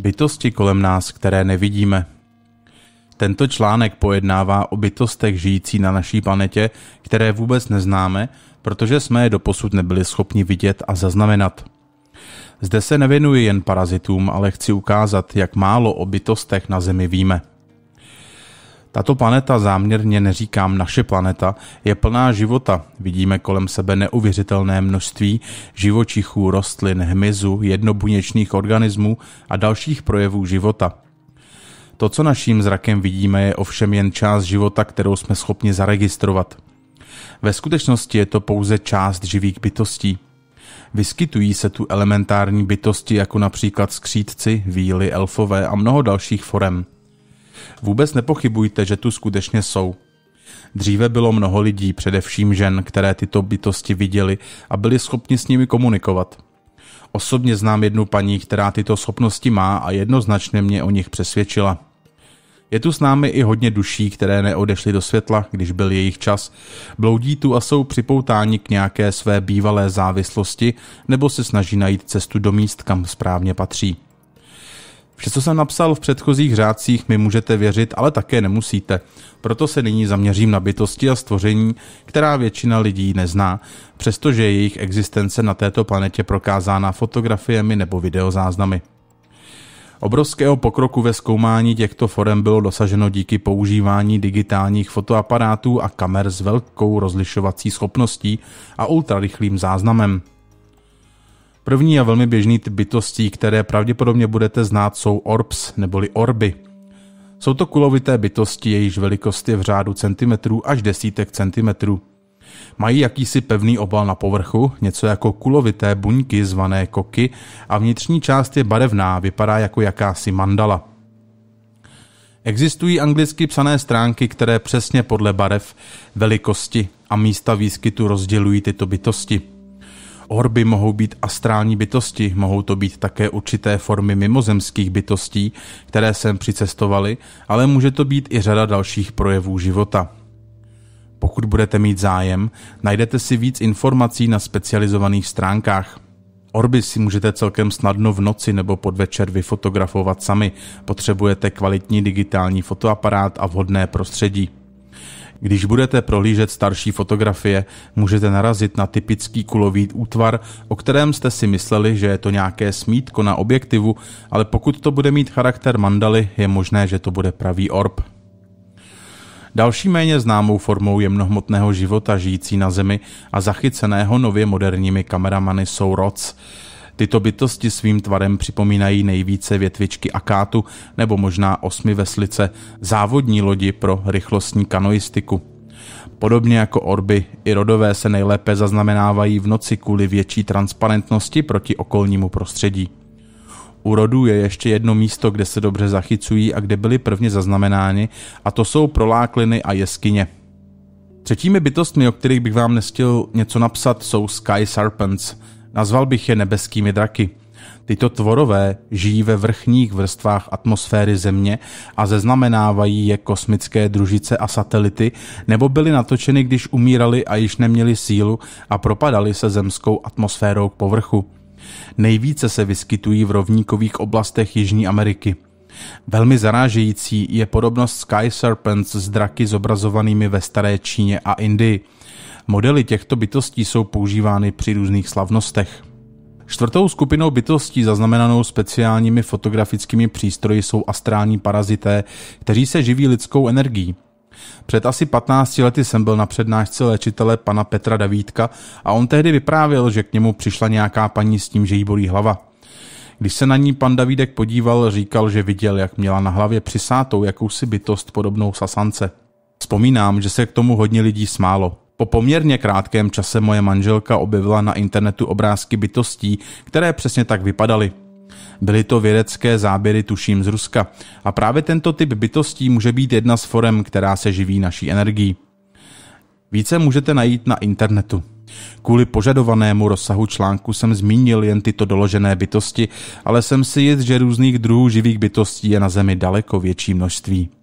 bytosti kolem nás, které nevidíme. Tento článek pojednává o bytostech žijící na naší planetě, které vůbec neznáme, protože jsme je doposud nebyli schopni vidět a zaznamenat. Zde se nevěnuji jen parazitům, ale chci ukázat, jak málo o bytostech na Zemi víme. Tato planeta, záměrně neříkám naše planeta, je plná života. Vidíme kolem sebe neuvěřitelné množství živočichů, rostlin, hmyzu, jednobuněčných organismů a dalších projevů života. To, co naším zrakem vidíme, je ovšem jen část života, kterou jsme schopni zaregistrovat. Ve skutečnosti je to pouze část živých bytostí. Vyskytují se tu elementární bytosti jako například skřídci, víly, elfové a mnoho dalších forem – vůbec nepochybujte, že tu skutečně jsou. Dříve bylo mnoho lidí, především žen, které tyto bytosti viděli a byli schopni s nimi komunikovat. Osobně znám jednu paní, která tyto schopnosti má a jednoznačně mě o nich přesvědčila. Je tu s námi i hodně duší, které neodešly do světla, když byl jejich čas. Bloudí tu a jsou připoutáni k nějaké své bývalé závislosti nebo se snaží najít cestu do míst, kam správně patří. Vše, co jsem napsal v předchozích řádcích, mi můžete věřit, ale také nemusíte. Proto se nyní zaměřím na bytosti a stvoření, která většina lidí nezná, přestože je jejich existence na této planetě prokázána fotografiemi nebo videozáznamy. Obrovského pokroku ve zkoumání těchto forem bylo dosaženo díky používání digitálních fotoaparátů a kamer s velkou rozlišovací schopností a ultrarychlým záznamem. První a velmi běžný typ bytostí, které pravděpodobně budete znát, jsou orbs neboli orby. Jsou to kulovité bytosti, jejichž velikost je v řádu centimetrů až desítek centimetrů. Mají jakýsi pevný obal na povrchu, něco jako kulovité buňky zvané koky a vnitřní část je barevná, vypadá jako jakási mandala. Existují anglicky psané stránky, které přesně podle barev, velikosti a místa výskytu rozdělují tyto bytosti. Orby mohou být astrální bytosti, mohou to být také určité formy mimozemských bytostí, které sem přicestovaly, ale může to být i řada dalších projevů života. Pokud budete mít zájem, najdete si víc informací na specializovaných stránkách. Orby si můžete celkem snadno v noci nebo podvečer vyfotografovat sami. Potřebujete kvalitní digitální fotoaparát a vhodné prostředí. Když budete prohlížet starší fotografie, můžete narazit na typický kulový útvar, o kterém jste si mysleli, že je to nějaké smítko na objektivu, ale pokud to bude mít charakter mandaly, je možné, že to bude pravý orb. Další méně známou formou jemnohmotného života žijící na Zemi a zachyceného nově moderními kameramany jsou roc – Tyto bytosti svým tvarem připomínají nejvíce větvičky akátu nebo možná osmi veslice, závodní lodi pro rychlostní kanoistiku. Podobně jako orby, i rodové se nejlépe zaznamenávají v noci kvůli větší transparentnosti proti okolnímu prostředí. U rodů je ještě jedno místo, kde se dobře zachycují a kde byly prvně zaznamenáni, a to jsou prolákliny a jeskyně. Třetími bytostmi, o kterých bych vám nestil něco napsat, jsou Sky Serpents – Nazval bych je nebeskými draky. Tyto tvorové žijí ve vrchních vrstvách atmosféry Země a zeznamenávají je kosmické družice a satelity, nebo byly natočeny, když umírali a již neměli sílu a propadali se zemskou atmosférou k povrchu. Nejvíce se vyskytují v rovníkových oblastech Jižní Ameriky. Velmi zarážející je podobnost Sky Serpents s draky zobrazovanými ve Staré Číně a Indii. Modely těchto bytostí jsou používány při různých slavnostech. Čtvrtou skupinou bytostí zaznamenanou speciálními fotografickými přístroji jsou astrální parazité, kteří se živí lidskou energií. Před asi 15 lety jsem byl na přednášce léčitele pana Petra Davídka a on tehdy vyprávěl, že k němu přišla nějaká paní s tím, že jí bolí hlava. Když se na ní pan Davídek podíval, říkal, že viděl, jak měla na hlavě přisátou jakousi bytost podobnou sasance. Vzpomínám, že se k tomu hodně lidí smálo. Po poměrně krátkém čase moje manželka objevila na internetu obrázky bytostí, které přesně tak vypadaly. Byly to vědecké záběry tuším z Ruska a právě tento typ bytostí může být jedna z forem, která se živí naší energií. Více můžete najít na internetu. Kvůli požadovanému rozsahu článku jsem zmínil jen tyto doložené bytosti, ale jsem si jist, že různých druhů živých bytostí je na Zemi daleko větší množství.